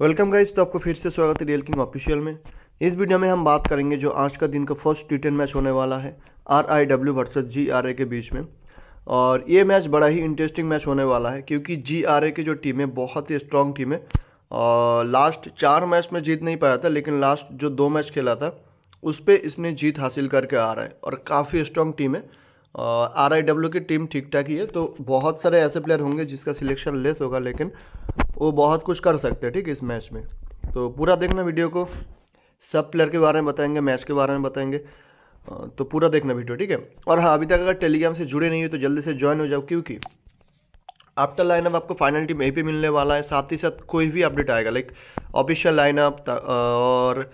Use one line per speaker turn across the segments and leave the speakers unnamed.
welcome guys तो आपको फिर से स्वागत है रियल किंग ऑफिशियल में इस वीडियो में हम बात करेंगे जो आज का दिन का फर्स्ट टी टेन मैच होने वाला है R I W versus G R A के बीच में और ये मैच बड़ा ही इंटरेस्टिंग मैच होने वाला है क्योंकि जी आर ए की जो टीम है बहुत ही स्ट्रॉन्ग टीम है और लास्ट चार मैच में जीत नहीं पाया था लेकिन लास्ट जो दो मैच खेला था उस पर इसने जीत हासिल करके आ रहा है और काफ़ी स्ट्रॉन्ग टीम है आर आई डब्ल्यू की टीम ठीक ठाक ही है तो बहुत सारे ऐसे प्लेयर होंगे जिसका सिलेक्शन लेस होगा लेकिन वो बहुत कुछ कर सकते हैं ठीक है इस मैच में तो पूरा देखना वीडियो को सब प्लेयर के बारे में बताएंगे मैच के बारे में बताएंगे तो पूरा देखना वीडियो ठीक है और हाँ अभी तक अगर टेलीग्राम से जुड़े नहीं हो तो जल्दी से ज्वाइन हो जाओ क्योंकि आफ्टर लाइनअप आपको फाइनल टीम यहीं पे मिलने वाला है साथ ही साथ कोई भी अपडेट आएगा लाइक ऑफिशियल लाइनअप और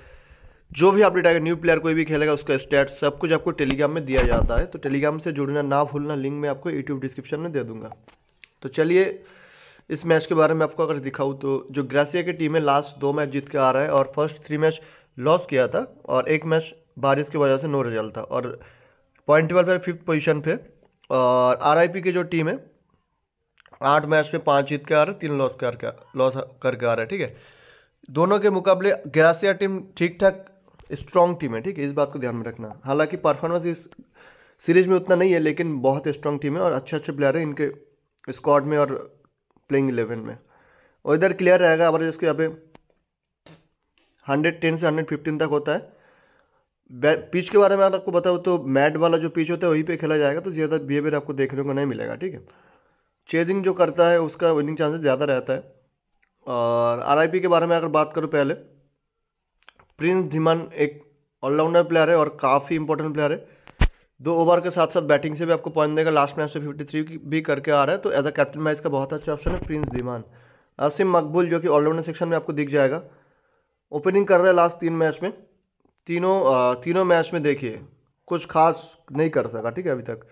जो भी अपडेट आएगा न्यू प्लेयर कोई भी खेलेगा उसका स्टेट सब कुछ आपको टेलीग्राम में दिया जाता है तो टेलीग्राम से जुड़ना ना भूलना लिंक मैं आपको यूट्यूब डिस्क्रिप्शन में दे दूंगा तो चलिए इस मैच के बारे में आपको अगर दिखाऊँ तो जो ग्रासिया की टीम है लास्ट दो मैच जीत के आ रहा है और फर्स्ट थ्री मैच लॉस किया था और एक मैच बारिश की वजह से नो रिजल्ट था और पॉइंट टेबल पर फिफ्थ पोजीशन पे और पी की जो टीम है आठ मैच में पाँच जीत के आ रहा है तीन लॉस करके लॉस करके आ रहा है ठीक है दोनों के मुकाबले ग्रासिया टीम ठीक ठाक स्ट्रॉन्ग टीम है ठीक है इस बात को ध्यान में रखना हालांकि परफॉर्मेंस इस सीरीज में उतना नहीं है लेकिन बहुत स्ट्रॉन्ग टीम है और अच्छे अच्छे प्लेयर हैं इनके स्क्वाड में और प्लेइंग इलेवन में और इधर क्लियर रहेगा एवरेज इसके यहाँ पे हंड्रेड टेन से हंड्रेड फिफ्टीन तक होता है पिच के बारे में अगर आपको बताऊँ तो मैट वाला जो पिच होता है वहीं पे खेला जाएगा तो ज़्यादा बिहेवियर आपको देखने को नहीं मिलेगा ठीक है चेजिंग जो करता है उसका विनिंग चांसेस ज़्यादा रहता है और आर के बारे में अगर बात करूँ पहले प्रिंस धीमान एक ऑलराउंडर प्लेयर है और काफ़ी इंपॉर्टेंट प्लेयर है दो ओवर के साथ साथ बैटिंग से भी आपको पॉइंट देगा लास्ट मैच में फिफ्टी थ्री भी करके आ रहा है तो एज अ कैप्टन मैच का बहुत अच्छा ऑप्शन है प्रिंस धीमान असिम मकबूल जो कि ऑलराउंडर सेक्शन में आपको दिख जाएगा ओपनिंग कर रहे हैं लास्ट तीन मैच में तीनों तीनों मैच में देखिए कुछ खास नहीं कर सका ठीक है अभी तक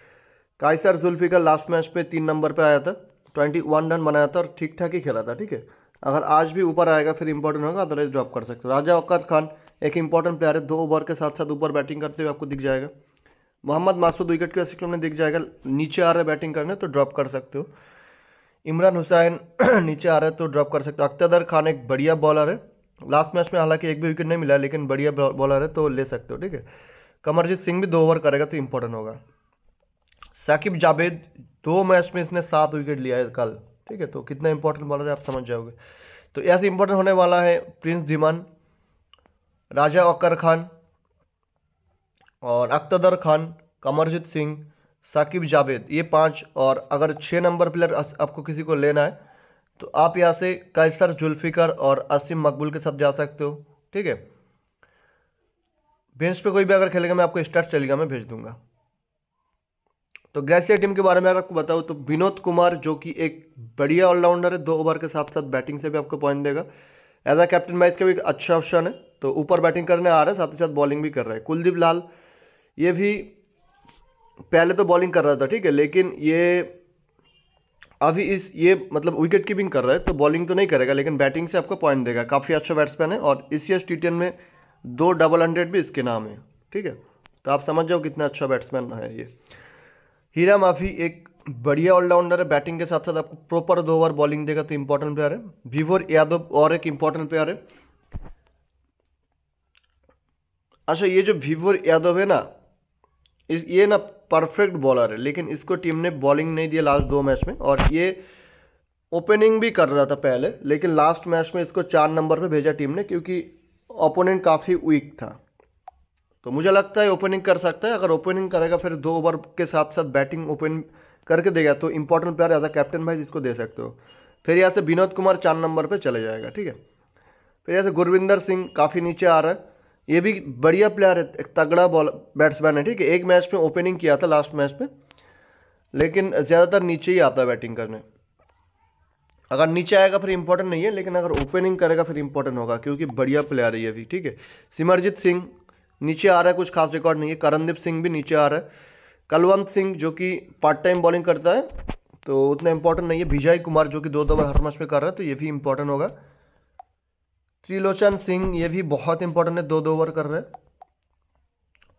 कायसर जुल्फी का लास्ट मैच पे तीन नंबर पे आया था ट्वेंटी वन रन बनाया था और ठीक ठाक ही खेला था ठीक है अगर आज भी ऊपर आएगा फिर इंपॉर्टेंट होगा अदरवाइज ड्रॉप कर सकते हो राजा वक़ात खान एक इंपॉर्टेंट प्लेयर है दो ओवर के साथ साथ ऊपर बैटिंग करते हुए आपको दिख जाएगा मोहम्मद मासूद विकेट के सिक्रम में दिख जाएगा नीचे आ रहा है बैटिंग करने तो ड्रॉप कर सकते हो इमरान हुसैन नीचे आ रहा है तो ड्रॉप कर सकते हो अख्तर खान एक बढ़िया बॉलर है लास्ट मैच में हालांकि एक भी विकेट नहीं मिला लेकिन बढ़िया बॉलर है तो ले सकते हो ठीक है कमरजीत सिंह भी दो ओवर करेगा तो इम्पोर्टेंट होगा साकिब जावेद दो मैच में इसने सात विकेट लिया है कल ठीक है तो कितना इंपॉर्टेंट बॉलर है आप समझ जाओगे तो ऐसे इंपॉर्टेंट होने वाला है प्रिंस धीमान राजा अक्कर खान और अख्तदर खान कमरजीत सिंह साकिब जावेद ये पाँच और अगर छः नंबर प्लेयर आपको किसी को लेना है तो आप यहाँ से कैसर जुल्फ़िकर और असीम मकबूल के साथ जा सकते हो ठीक है बेंच पे कोई भी अगर खेलेगा मैं आपको स्टार्ट चलेगा मैं भेज दूंगा तो ग्रेसिया टीम के बारे में अगर आपको बताऊँ तो विनोद कुमार जो कि एक बढ़िया ऑलराउंडर है दो ओवर के साथ साथ बैटिंग से भी आपको पॉइंट देगा एज अ कैप्टन मैच का भी अच्छा ऑप्शन है तो ऊपर बैटिंग करने आ रहा है साथ ही साथ बॉलिंग भी कर रहा है कुलदीप लाल ये भी पहले तो बॉलिंग कर रहा था ठीक है लेकिन ये अभी इस ये मतलब विकेट कीपिंग कर रहा है तो बॉलिंग तो नहीं करेगा लेकिन बैटिंग से आपको पॉइंट देगा काफ़ी अच्छा बैट्समैन है और इस ईयर टी में दो डबल हंड्रेड भी इसके नाम है ठीक है तो आप समझ जाओ कितना अच्छा बैट्समैन है ये हीरा माफी एक बढ़िया ऑलराउंडर है बैटिंग के साथ साथ आपको प्रॉपर दो ओवर बॉलिंग देगा तो इंपॉर्टेंट प्लेयर है भीवर यादव और एक इंपॉर्टेंट प्लेयर है अच्छा ये जो भीवर यादव है ना इस ये ना परफेक्ट बॉलर है लेकिन इसको टीम ने बॉलिंग नहीं दिया लास्ट दो मैच में और ये ओपनिंग भी कर रहा था पहले लेकिन लास्ट मैच में इसको चार नंबर पे भेजा टीम ने क्योंकि ओपोनेंट काफ़ी वीक था तो मुझे लगता है ओपनिंग कर सकता है अगर ओपनिंग करेगा फिर दो ओवर के साथ साथ बैटिंग ओपन करके देगा तो important player as a captain भाई इसको दे सकते हो फिर यहाँ से विनोद कुमार चार नंबर पर चले जाएगा ठीक है फिर यहाँ से गुरविंदर सिंह काफ़ी नीचे आ रहा है ये भी बढ़िया प्लेयर है एक तगड़ा बॉल बैट्समैन है ठीक है एक मैच में ओपनिंग किया था लास्ट मैच में लेकिन ज़्यादातर नीचे ही आता है बैटिंग करने अगर नीचे आएगा फिर इंपॉर्टेंट नहीं है लेकिन अगर ओपनिंग करेगा फिर इंपॉर्टेंट होगा क्योंकि बढ़िया प्लेयर है ये भी ठीक है सिमरजीत सिंह नीचे आ रहा है कुछ खास रिकॉर्ड नहीं है करणदीप सिंह भी नीचे आ रहा है कलवंत सिंह जो कि पार्ट टाइम बॉलिंग करता है तो उतना इंपॉर्टेंट नहीं है विजय कुमार जो कि दो दो बार हर मैच में कर रहा है तो ये भी इंपॉर्टेंट होगा त्रिलोचन सिंह ये भी बहुत इंपॉर्टेंट है दो दो ओवर कर रहे हैं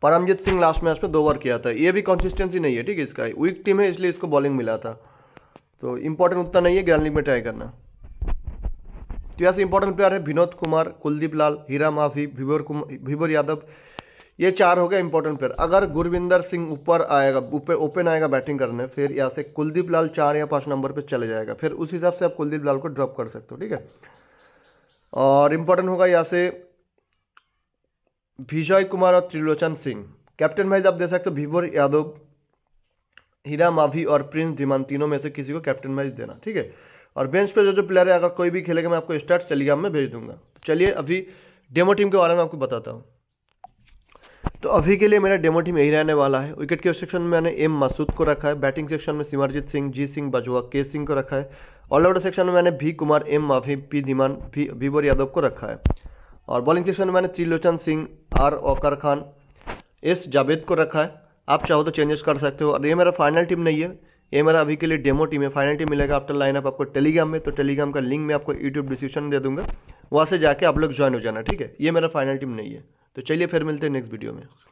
परमजीत सिंह लास्ट मैच पे दो ओवर किया था ये भी कंसिस्टेंसी नहीं है ठीक है इसका वीक टीम है इसलिए इसको बॉलिंग मिला था तो इंपॉर्टेंट उतना नहीं है ग्रैंड लीग में ट्राई करना तो यहाँ से इंपॉर्टेंट प्लेयर है विनोद कुमार कुलदीप लाल हीरा माफी विभोर विभोर यादव ये चार हो गया इंपॉर्टेंट प्लेयर अगर गुरविंदर सिंह ऊपर आएगा ऊपर ओपन आएगा बैटिंग करने फिर यहाँ से कुलदीप लाल चार या पाँच नंबर पर चले जाएगा फिर उस हिसाब से आप कुलदीप लाल को ड्रॉप कर सकते हो ठीक है और इम्पोर्टेंट होगा यहाँ से विजय कुमार और त्रिलोचन सिंह कैप्टन वाइज आप दे सकते हो भीभोर यादव हीरा माभी और प्रिंस धीमान तीनों में से किसी को कैप्टन वाइज देना ठीक है और बेंच पे जो जो प्लेयर है अगर कोई भी खेलेगा मैं आपको स्टार्ट टेलीग्राम में भेज दूंगा तो चलिए अभी डेमो टीम के बारे में आपको बताता हूँ तो अभी के लिए मेरा डेमो टीम यही रहने वाला है विकेट के सेक्शन में मैंने एम मासूद को रखा है बैटिंग सेक्शन में सिमरजीत सिंह जी सिंह बजुआ के सिंह को रखा है ऑलराउंडर सेक्शन में मैंने भी कुमार एम माफी पी धीमान भी भीवर यादव को रखा है और बॉलिंग सेक्शन में मैंने त्रिलोचन सिंह आर ओकर खान एस जावेद को रखा है आप चाहो तो चेंजेस कर सकते हो और ये मेरा फाइनल टीम नहीं है ये मेरा अभी के लिए डेमो टीम है फाइनल टीम मिलेगा आफ्टर लाइनअप आपको टेलीग्राम में तो टेलीग्राम का लिंक मैं आपको यूट्यूब डिस्क्रिप्शन दे दूंगा वहाँ से जाके आप लोग ज्वाइन हो जाना ठीक है ये मेरा फाइनल टीम नहीं है तो चलिए फिर मिलते हैं नेक्स्ट वीडियो में